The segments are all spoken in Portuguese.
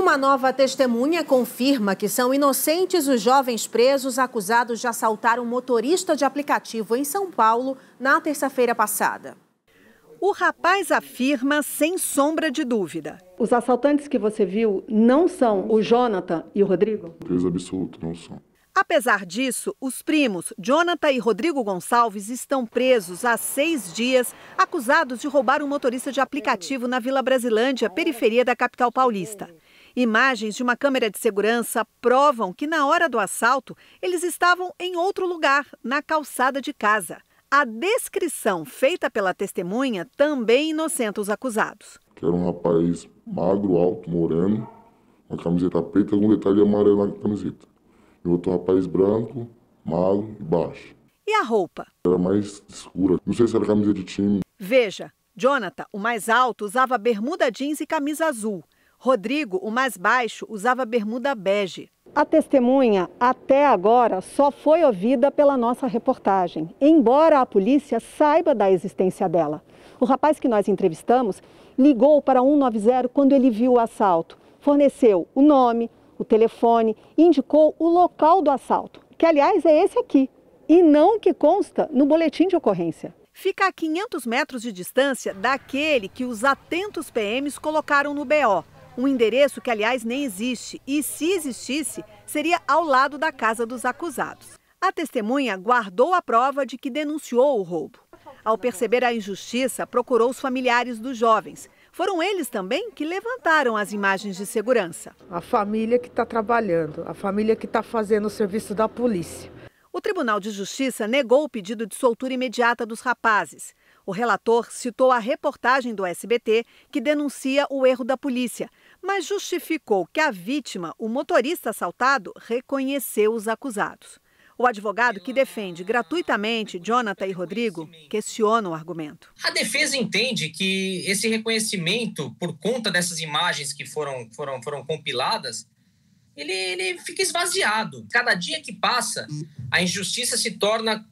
Uma nova testemunha confirma que são inocentes os jovens presos acusados de assaltar um motorista de aplicativo em São Paulo na terça-feira passada. O rapaz afirma sem sombra de dúvida. Os assaltantes que você viu não são o Jonathan e o Rodrigo? Peso absoluto, não são. Apesar disso, os primos Jonathan e Rodrigo Gonçalves estão presos há seis dias, acusados de roubar um motorista de aplicativo na Vila Brasilândia, periferia da capital paulista. Imagens de uma câmera de segurança provam que, na hora do assalto, eles estavam em outro lugar, na calçada de casa. A descrição feita pela testemunha também inocenta os acusados. Que era um rapaz magro, alto, moreno, uma camiseta preta com um detalhe amarelo na camiseta. E outro rapaz branco, magro e baixo. E a roupa? Era mais escura. Não sei se era camisa de time. Veja, Jonathan, o mais alto, usava bermuda jeans e camisa azul. Rodrigo, o mais baixo, usava bermuda bege. A testemunha, até agora, só foi ouvida pela nossa reportagem, embora a polícia saiba da existência dela. O rapaz que nós entrevistamos ligou para 190 quando ele viu o assalto, forneceu o nome, o telefone, indicou o local do assalto, que aliás é esse aqui, e não que consta no boletim de ocorrência. Fica a 500 metros de distância daquele que os atentos PMs colocaram no BO. Um endereço que, aliás, nem existe e, se existisse, seria ao lado da casa dos acusados. A testemunha guardou a prova de que denunciou o roubo. Ao perceber a injustiça, procurou os familiares dos jovens. Foram eles também que levantaram as imagens de segurança. A família que está trabalhando, a família que está fazendo o serviço da polícia. O Tribunal de Justiça negou o pedido de soltura imediata dos rapazes. O relator citou a reportagem do SBT que denuncia o erro da polícia, mas justificou que a vítima, o motorista assaltado, reconheceu os acusados. O advogado que defende gratuitamente Jonathan e Rodrigo questiona o argumento. A defesa entende que esse reconhecimento, por conta dessas imagens que foram, foram, foram compiladas, ele, ele fica esvaziado. Cada dia que passa, a injustiça se torna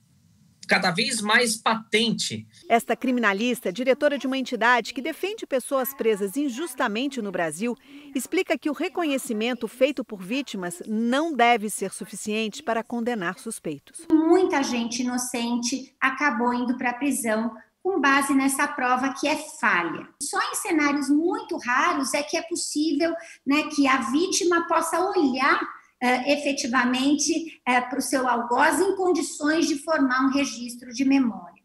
cada vez mais patente. Esta criminalista, diretora de uma entidade que defende pessoas presas injustamente no Brasil, explica que o reconhecimento feito por vítimas não deve ser suficiente para condenar suspeitos. Muita gente inocente acabou indo para a prisão com base nessa prova que é falha. Só em cenários muito raros é que é possível né, que a vítima possa olhar eh, efetivamente eh, para o seu algoz em condições de formar um registro de memória.